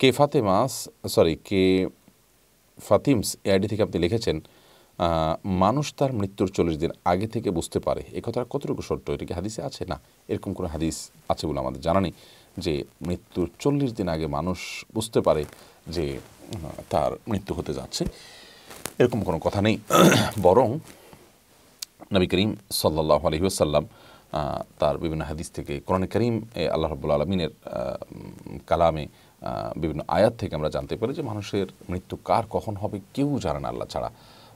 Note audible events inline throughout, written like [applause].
কে ফাতেমাস sorry কে ফাতিমস এ ID থেকে আপনি লিখেছেন মানুষ তার মৃত্যুর চল্লিশ দিন আগে থেকে বুঝতে পারে এ কথাটা কতটুকু সত্য এটা কি হাদিসে আছে না এরকম কোনো হাদিস আছে বলে আমাদের জানা নেই যে মৃত্যুর চল্লিশ দিন আগে মানুষ বুঝতে পারে যে তার মৃত্যু হতে যাচ্ছে এরকম কোনো কথা নেই [clears throat] বরং নবী করিম সাল্লাহ আলহিউসাল্লাম তার বিভিন্ন হাদিস থেকে কোরআন করিম আল্লাহ রবুল্লা আলমিনের কালামে বিভিন্ন আয়াত থেকে আমরা জানতে পারি যে মানুষের মৃত্যু কার কখন হবে কেউ জানে না আল্লাহ ছাড়া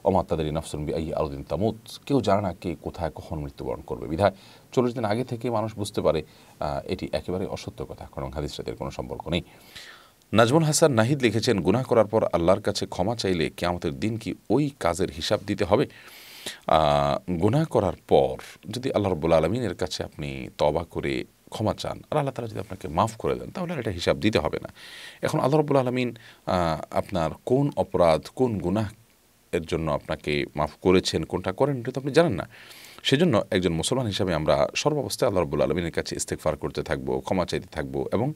অমাত তাদের ইনাফসুন বি আই তামুদ কেউ জানে না কে কোথায় কখন মৃত্যুবরণ করবে বিধায় চল্লিশ দিন আগে থেকে মানুষ বুঝতে পারে এটি একেবারে অসত্য কথা কারণ হাদিস সাথে কোনো সম্পর্ক নেই নাজমুল হাসান নাহিদ লিখেছেন গুনাহ করার পর আল্লাহর কাছে ক্ষমা চাইলে কে আমাদের দিন কি ওই কাজের হিসাব দিতে হবে গুনা করার পর যদি আল্লাহ রব্বুল আলমিনের কাছে আপনি তবা করে ক্ষমা চান আর আল্লাহ তালা যদি আপনাকে মাফ করে দেন তাহলে এটা হিসাব দিতে হবে না এখন আল্লাহ রবুল আলমিন আপনার কোন অপরাধ কোন গুনাহ এর জন্য আপনাকে মাফ করেছেন কোনটা করেন এটা তো আপনি জানেন না সেজন্য একজন মুসলমান হিসাবে আমরা সর্বাবস্থায় আল্লাহ রবুল আলমিনের কাছে ইস্তেকফার করতে থাকবো ক্ষমা চাইতে থাকবো এবং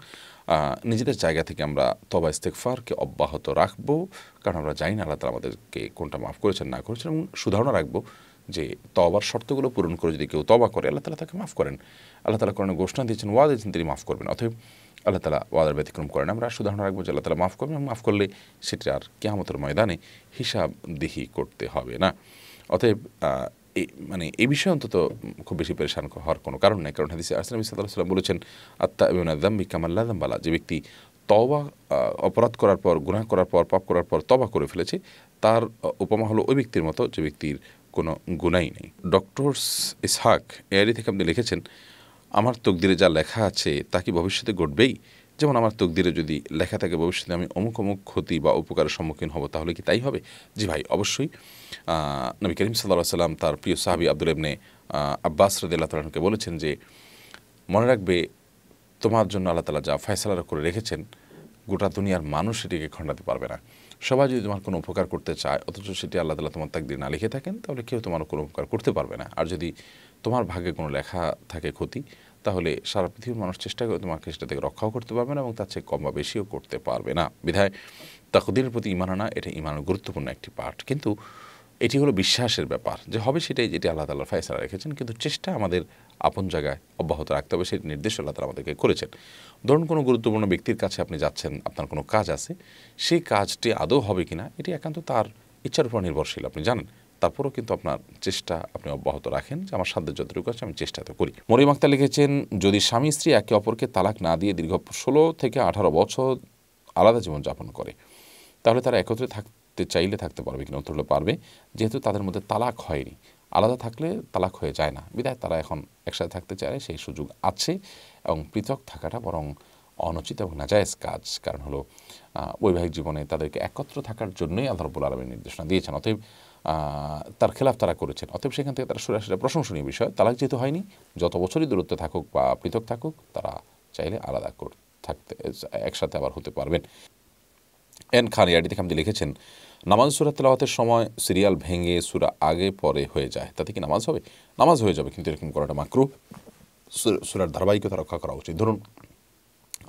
নিজেদের জায়গা থেকে আমরা তবা ইস্তেকফারকে অব্যাহত রাখবো কারণ আমরা জানি না আল্লাহ তালা আমাদেরকে কোনটা মাফ করেছেন না করেছেন এবং সুধারণা রাখবো যে তবার শর্তগুলো পূরণ করে যদি কেউ তবা করে আল্লাহ তালা তাকে মাফ করেন আল্লাহ তালা কোরআনে ঘোষণা দিয়েছেন ওয়াদা দিয়েছেন তিনি মাফ করবেন অথবা আল্লাহ তালা ওয়াদার ব্যতিক্রম করেন আমরা সুধারণ রাখবো যে আল্লাহ তালা মাফ করবেন মাফ করলে সেটা আর কেয়ামতের ময়দানে হিসাব দিহি করতে হবে না অতএব মানে এই বিষয়ে অন্তত খুব বেশি পরেশান হওয়ার কোনো কারণ নেই কারণ হাদিসে আসলাম ইসাদাম বলেছেন আত্মা এবং আদাম্বি কামাল্লাদাম বালা যে ব্যক্তি তবা অপরাধ করার পর গুণা করার পর পাপ করার পর তবা করে ফেলেছে তার উপমা হলো ওই ব্যক্তির মতো যে ব্যক্তির কোনো গুণাই নেই ডক্টরস ইসহাক এরই থেকে আপনি লিখেছেন আমার তকদিরে যা লেখা আছে তা কি ভবিষ্যতে ঘটবেই যেমন আমার তকদিরে যদি লেখা থাকে ভবিষ্যতে আমি অমুক অমুক ক্ষতি বা উপকারের সম্মুখীন হব তাহলে কি তাই হবে জি ভাই অবশ্যই নবী করিম সাল্লাহ সাল্লাম তার প্রিয় সাহাবি আব্দুল ইবনে আব্বাস রদুল্লাহ তালাহকে বলেছেন যে মনে রাখবে তোমার জন্য আল্লাহ তালা যা ফয়সালা করে রেখেছেন গোটা দুনিয়ার মানুষ এটিকে খণ্ডাতে পারবে না সবাই যদি তোমার কোনো উপকার করতে চায় অথচ সেটি আল্লাহ তালা তোমার তাকদির না লিখে থাকেন তাহলে কেউ তোমার কোনো উপকার করতে পারবে না আর যদি তোমার ভাগ্যে কোনো লেখা থাকে ক্ষতি তাহলে সারা পৃথিবীর মানুষ চেষ্টা করে তোমাকে সেটা থেকে রক্ষাও করতে পারবে না এবং তার চেয়ে কম বা বেশিও করতে পারবে না বিধায় তাকদিনের প্রতি ইমান আনা এটা ইমানের গুরুত্বপূর্ণ একটি পার্ট কিন্তু এটি হলো বিশ্বাসের ব্যাপার যে হবে সেটাই যেটি আল্লাহ তাল্লাহ ফায়সালা রেখেছেন কিন্তু চেষ্টা আমাদের আপন জায়গায় অব্যাহত রাখতে হবে সেই নির্দেশ আল্লাহ তালা আমাদেরকে করেছেন ধরুন কোনো গুরুত্বপূর্ণ ব্যক্তির কাছে আপনি যাচ্ছেন আপনার কোনো কাজ আছে সেই কাজটি আদৌ হবে কি না এটি একান্ত তার ইচ্ছার উপর নির্ভরশীল আপনি জানেন তারপরেও কিন্তু আপনার চেষ্টা আপনি অব্যাহত রাখেন যে আমার সাধ্য যতটুকু আছে আমি চেষ্টা তো করি মরিম আক্তার লিখেছেন যদি স্বামী স্ত্রী একে অপরকে তালাক না দিয়ে দীর্ঘ ষোলো থেকে আঠারো বছর আলাদা জীবনযাপন করে তাহলে তারা একত্রে থাকতে থাকতে চাইলে থাকতে পারবে কিনা উত্তর হলে পারবে যেহেতু তাদের মধ্যে তালাক হয়নি আলাদা থাকলে তালাক হয়ে যায় না বিদায় তারা এখন একসাথে থাকতে চায় সেই সুযোগ আছে এবং পৃথক থাকাটা বরং অনুচিত এবং নাজায়জ কাজ কারণ হলো বৈবাহিক জীবনে তাদেরকে একত্র থাকার জন্যই আল্লাহ রব্বুল আলমের নির্দেশনা দিয়েছেন অতএব তার খেলাফ তারা করেছেন অতএব সেখান থেকে তারা সরে আসলে প্রশংসনীয় বিষয় তালাক যেহেতু হয়নি যত বছরই দূরত্ব থাকুক বা পৃথক থাকুক তারা চাইলে আলাদা থাকতে একসাথে আবার হতে পারবেন এন খান ইয়ারডি থেকে লিখেছেন নামাজ সুরা তেলাওয়াতের সময় সিরিয়াল ভেঙে সুরা আগে পরে হয়ে যায় তাতে কি নামাজ হবে নামাজ হয়ে যাবে কিন্তু এরকম করাটা মাকরু সুরার ধারাবাহিকতা রক্ষা করা উচিত ধরুন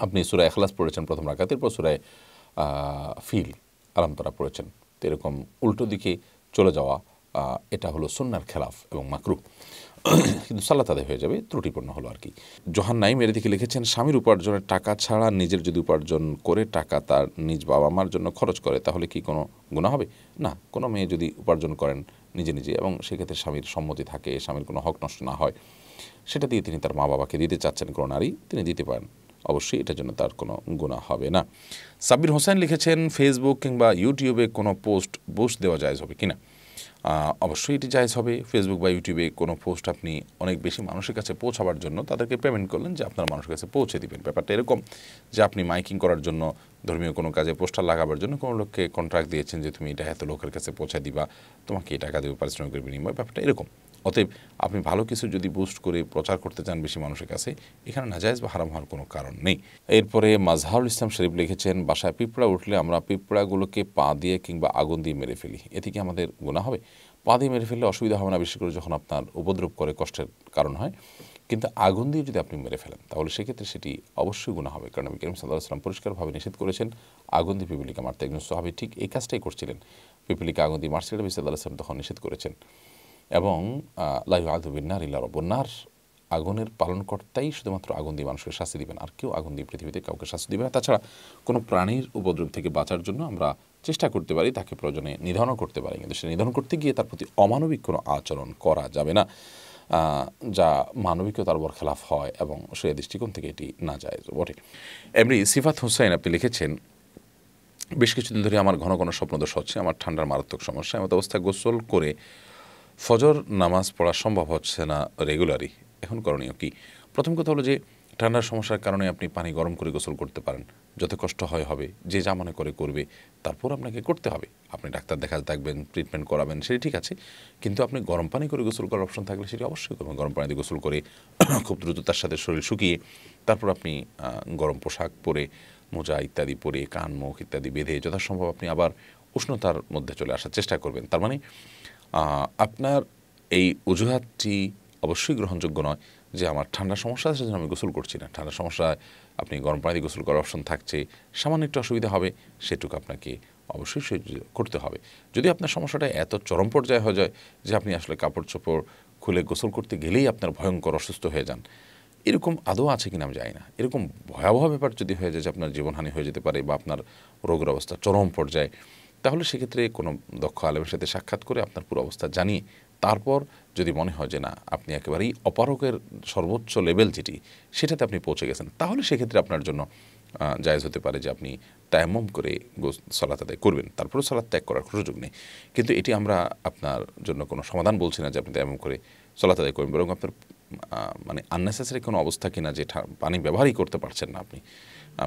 আপনি সুরা এখলাস পড়েছেন প্রথম রাখাতে এরপর সুরায় ফিল আরামতরা পড়েছেন তো এরকম উল্টো দিকে চলে যাওয়া এটা হলো সন্ন্যার খেলাফ এবং মাকরু কিন্তু সালা তাদের হয়ে যাবে ত্রুটিপূর্ণ হলো আর কি জোহান নাইম এর দিকে লিখেছেন স্বামীর উপার্জনের টাকা ছাড়া নিজের যদি উপার্জন করে টাকা তার নিজ বাবা মার জন্য খরচ করে তাহলে কি কোনো গুণা হবে না কোনো মেয়ে যদি উপার্জন করেন নিজে নিজে এবং সেক্ষেত্রে স্বামীর সম্মতি থাকে স্বামীর কোনো হক নষ্ট না হয় সেটা দিয়ে তিনি তার মা বাবাকে দিতে চাচ্ছেন কোনো নারী তিনি দিতে পারেন অবশ্যই এটার জন্য তার কোনো গুণা হবে না সাব্বির হোসেন লিখেছেন ফেসবুক কিংবা ইউটিউবে কোনো পোস্ট বুস্ট দেওয়া যায় হবে কিনা অবশ্যই এটি জায়জ হবে ফেসবুক বা ইউটিউবে কোনো পোস্ট আপনি অনেক বেশি মানুষের কাছে পৌঁছাবার জন্য তাদেরকে পেমেন্ট করলেন যে আপনার মানুষের কাছে পৌঁছে দিবেন ব্যাপারটা এরকম যে আপনি মাইকিং করার জন্য ধর্মীয় কোনো কাজে পোস্টার লাগাবার জন্য কোনো লোককে কন্ট্রাক্ট দিয়েছেন যে তুমি এটা এত লোকের কাছে পৌঁছে দিবা তোমাকে এই টাকা দেবে পারিশ্রমিকের বিনিময় ব্যাপারটা এরকম অতএব আপনি ভালো কিছু যদি বুস্ট করে প্রচার করতে চান বেশি মানুষের কাছে এখানে নাজায়জ বা হারাম হওয়ার কোনো কারণ নেই এরপরে মাজহারুল ইসলাম শরীফ লিখেছেন বাসায় পিঁপড়া উঠলে আমরা পিঁপড়াগুলোকে পা দিয়ে কিংবা আগুন দিয়ে মেরে ফেলি এতে কি আমাদের গুণা হবে পা দিয়ে মেরে ফেললে অসুবিধা হবে না বিশেষ করে যখন আপনার উপদ্রব করে কষ্টের কারণ হয় কিন্তু আগুন দিয়ে যদি আপনি মেরে ফেলেন তাহলে সেক্ষেত্রে সেটি অবশ্যই গুণা হবে কারণ আমি কেরম সাল্লাহ আসলাম পরিষ্কারভাবে নিষেধ করেছেন আগুন দিয়ে পিপিলিকা মারতে একজন সোহাবি ঠিক এই কাজটাই করছিলেন পিপিলিকা আগুন দিয়ে মারছিলেন সাল্লাহ আসলাম তখন নিষেধ করেছেন এবং লাইভ আদুবিন্নার ইল্লা রবন্নার আগুনের পালন কর্তাই শুধুমাত্র আগুন দিয়ে মানুষকে শাস্তি দিবেন আর কেউ আগুন দিয়ে পৃথিবীতে কাউকে শাস্তি দিবে না তাছাড়া কোনো প্রাণীর উপদ্রব থেকে বাঁচার জন্য আমরা চেষ্টা করতে পারি তাকে প্রয়োজনে নিধনও করতে পারি কিন্তু সে নিধন করতে গিয়ে তার প্রতি অমানবিক কোনো আচরণ করা যাবে না যা মানবিকতার ওপর খেলাফ হয় এবং সে দৃষ্টিকোণ থেকে এটি না যায় বটে এমনি সিফাত হুসাইন আপনি লিখেছেন বেশ কিছুদিন ধরে আমার ঘন ঘন স্বপ্নদোষ হচ্ছে আমার ঠান্ডার মারাত্মক সমস্যা এমত অবস্থা গোসল করে ফজর নামাজ পড়া সম্ভব হচ্ছে না রেগুলারই এখন করণীয় কি প্রথম কথা হলো যে ঠান্ডার সমস্যার কারণে আপনি পানি গরম করে গোসল করতে পারেন যত কষ্ট হয় হবে যে যা মনে করে করবে তারপর আপনাকে করতে হবে আপনি ডাক্তার দেখা থাকবেন ট্রিটমেন্ট করাবেন সেটি ঠিক আছে কিন্তু আপনি গরম পানি করে গোসল করার অপশন থাকলে সেটি অবশ্যই করবেন গরম পানিতে গোসল করে [coughs] খুব দ্রুত তার সাথে শরীর শুকিয়ে তারপর আপনি গরম পোশাক পরে মোজা ইত্যাদি পরে কান মুখ ইত্যাদি বেঁধে যথাসম্ভব আপনি আবার উষ্ণতার মধ্যে চলে আসার চেষ্টা করবেন তার মানে আপনার এই অজুহাতটি অবশ্যই গ্রহণযোগ্য নয় যে আমার ঠান্ডা সমস্যা আছে আমি গোসল করছি না ঠান্ডা সমস্যায় আপনি গরম পানিতে গোসল করার অপশন থাকছে সামান্য একটু অসুবিধা হবে সেটুকু আপনাকে অবশ্যই করতে হবে যদি আপনার সমস্যাটা এত চরম পর্যায়ে হয়ে যায় যে আপনি আসলে কাপড় চোপড় খুলে গোসল করতে গেলেই আপনার ভয়ঙ্কর অসুস্থ হয়ে যান এরকম আদৌ আছে কিনা আমি জানি না এরকম ভয়াবহ ব্যাপার যদি হয়ে যায় যে আপনার জীবনহানি হয়ে যেতে পারে বা আপনার রোগের অবস্থা চরম পর্যায়ে তাহলে সেক্ষেত্রে কোনো দক্ষ আলেমের সাথে সাক্ষাৎ করে আপনার পুরো অবস্থা জানিয়ে তারপর যদি মনে হয় যে না আপনি একেবারেই অপারকের সর্বোচ্চ লেভেল যেটি সেটাতে আপনি পৌঁছে গেছেন তাহলে সেক্ষেত্রে আপনার জন্য জায়জ হতে পারে যে আপনি তায়ামম করে সলাত আদায় করবেন তারপরে সলাত ত্যাগ করার সুযোগ নেই কিন্তু এটি আমরা আপনার জন্য কোনো সমাধান বলছি না যে আপনি তায়াম্মম করে সলাত আদায় করবেন বরং আপনার মানে আননেসেসারি কোনো অবস্থা কিনা যে পানি ব্যবহারই করতে পারছেন না আপনি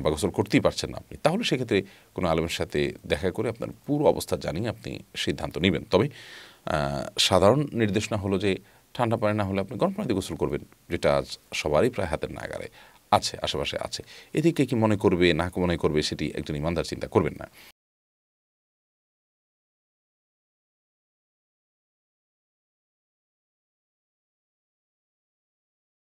বা গোসল করতেই পারছেন না আপনি তাহলে সেক্ষেত্রে কোনো আলমের সাথে দেখা করে আপনার পুরো অবস্থা জানিয়ে আপনি সিদ্ধান্ত নেবেন তবে সাধারণ নির্দেশনা হলো যে ঠান্ডা পানি না হলে আপনি গরম পানিতে গোসল করবেন যেটা আজ সবারই প্রায় হাতের নাগারে আছে আশেপাশে আছে এদিকে কি মনে করবে না মনে করবে সেটি একজন ইমানদার চিন্তা করবেন না